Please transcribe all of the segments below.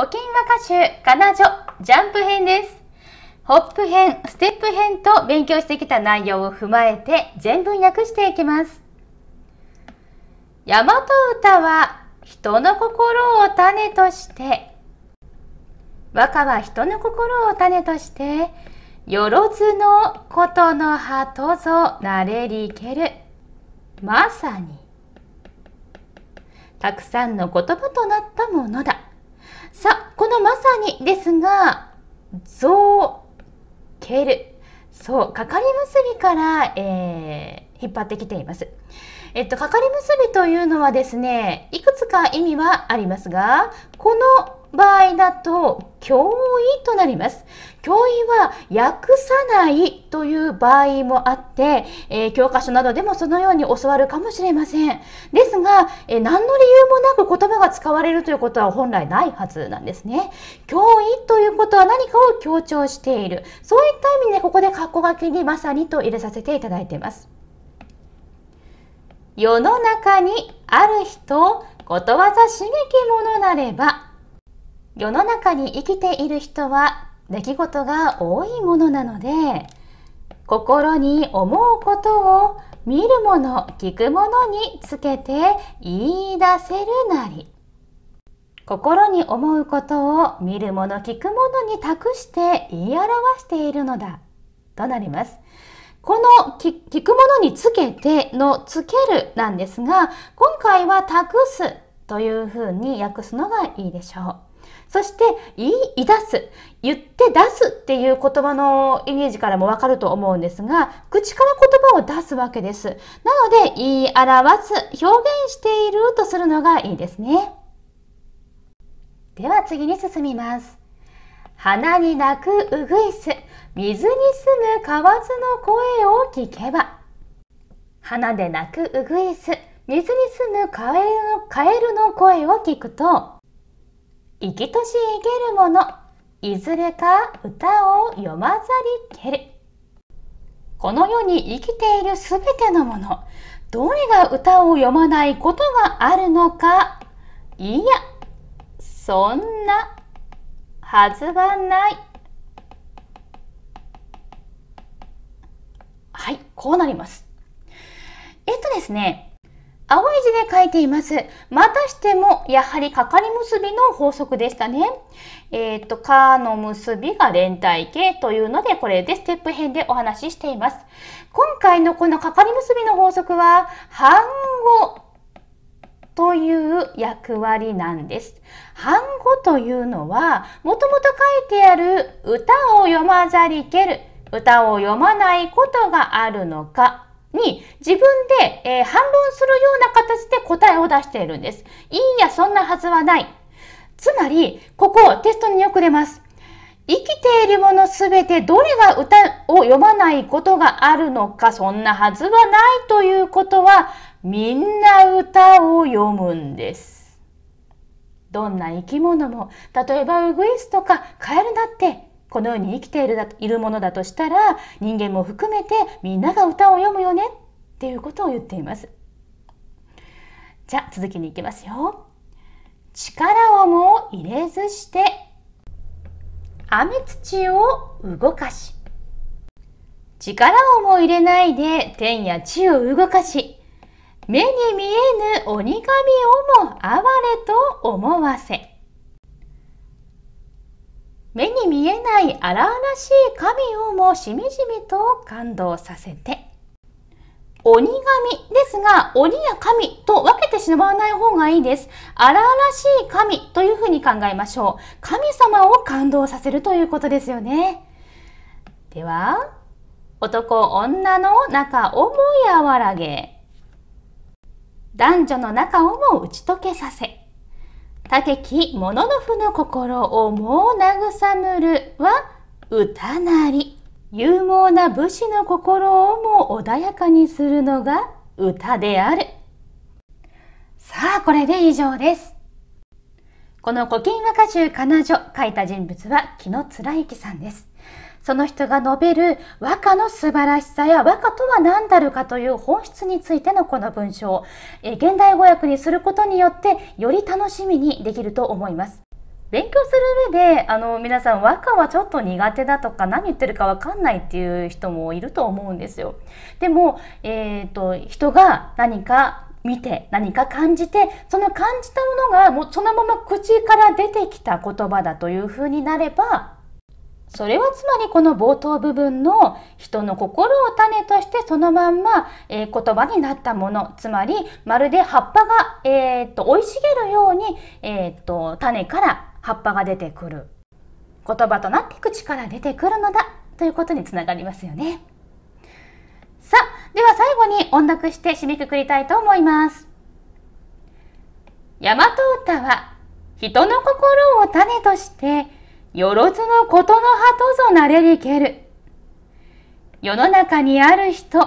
古今和歌集彼女ジャンプ編です。ホップ編、ステップ編と勉強してきた内容を踏まえて全文訳していきます。大和歌は人の心を種として和歌は人の心を種としてよろずのことの葉とぞなれりけるまさにたくさんの言葉となったものださあ、このまさにですが、造、ける。そう、かかり結びから、えー、引っ張ってきています。えっと、かかり結びというのはですね、いくつか意味はありますが、この場合だと、教意となります。教意は訳さないという場合もあって、えー、教科書などでもそのように教わるかもしれません。ですが、えー、何の理由もなく言葉が使われるということは本来ないはずなんですね。教意ということは何かを強調している。そういった意味でここで括弧書きにまさにと入れさせていただいています。世の中にある人、ことわざ刺激者なれば、世の中に生きている人は出来事が多いものなので心に思うことを見るもの聞くものにつけて言い出せるなり心に思うことを見るもの聞くものに託して言い表しているのだとなります。この聞くものにつけてのつけるなんですが今回は託すというふうに訳すのがいいでしょう。そして、言い出す、言って出すっていう言葉のイメージからもわかると思うんですが、口から言葉を出すわけです。なので、言い表す、表現しているとするのがいいですね。では次に進みます。花に鳴くうぐいす、水に住む河津の声を聞けば。花で鳴くうぐいす、水に住むカエルの声を聞くと、生きとし生けるものいずれか歌を読まざりけるこの世に生きているすべてのものどれが歌を読まないことがあるのかいやそんなはずはないはいこうなりますえっとですね青い字で書いています。またしても、やはりかかり結びの法則でしたね。えっ、と、かの結びが連帯形というので、これでステップ編でお話ししています。今回のこのかかり結びの法則は、半語という役割なんです。半語というのは、もともと書いてある歌を読まざりける、歌を読まないことがあるのか、に自分で、えー、反論するような形で答えを出しているんです。いいや、そんなはずはない。つまり、ここテストによく出ます。生きているものすべてどれが歌を読まないことがあるのか、そんなはずはないということは、みんな歌を読むんです。どんな生き物も、例えばウグイスとかカエルだってこの世に生きているだいるものだとしたら人間も含めてみんなが歌を読むよねっていうことを言っています。じゃあ続きに行きますよ。力をも入れずして雨土を動かし力をも入れないで天や地を動かし目に見えぬ鬼神をも哀れと思わせ。目に見えない荒々しい神をもしみじみと感動させて鬼神ですが、鬼や神と分けてしまわない方がいいです。荒々しい神というふうに考えましょう。神様を感動させるということですよね。では、男女の仲をも和らげ、男女の仲をも打ち解けさせ、竹木もののふの心をもう慰むるは歌なり。勇猛な武士の心をも穏やかにするのが歌である。さあ、これで以上です。この古今和歌集彼女書いた人物は木野貫之さんです。その人が述べる和歌の素晴らしさや和歌とは何だるかという本質についてのこの文章、え現代語訳にすることによってより楽しみにできると思います。勉強する上であの皆さん和歌はちょっと苦手だとか何言ってるかわかんないっていう人もいると思うんですよ。でも、えーと、と人が何か見て何か感じてその感じたものがもうそのまま口から出てきた言葉だというふうになればそれはつまりこの冒頭部分の人の心を種としてそのまんま、えー、言葉になったものつまりまるで葉っぱが、えー、っと生い茂るように、えー、っと種から葉っぱが出てくる言葉となって口から出てくるのだということにつながりますよね。さあでは最後に音楽して締めくくりたいと思います。大和歌は人の心を種としてよろずのことの葉とぞなれりける。世の中にある人、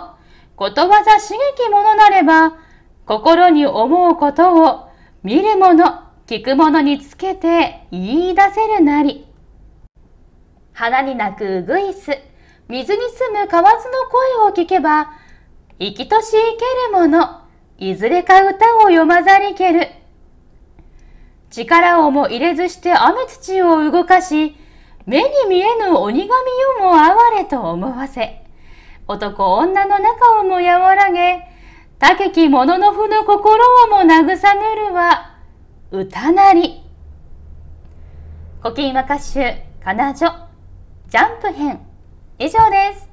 ことわざ刺激ものなれば、心に思うことを見るもの、聞くものにつけて言い出せるなり。花に鳴くうぐいす、水に住む河津の声を聞けば、生きとし生けるもの、いずれか歌を読まざりける。力をも入れずして雨土を動かし、目に見えぬ鬼神よも哀れと思わせ、男女の仲をも和らげ、高き者の負の心をも慰めるは、歌なり。古今和歌集、彼女、ジャンプ編、以上です。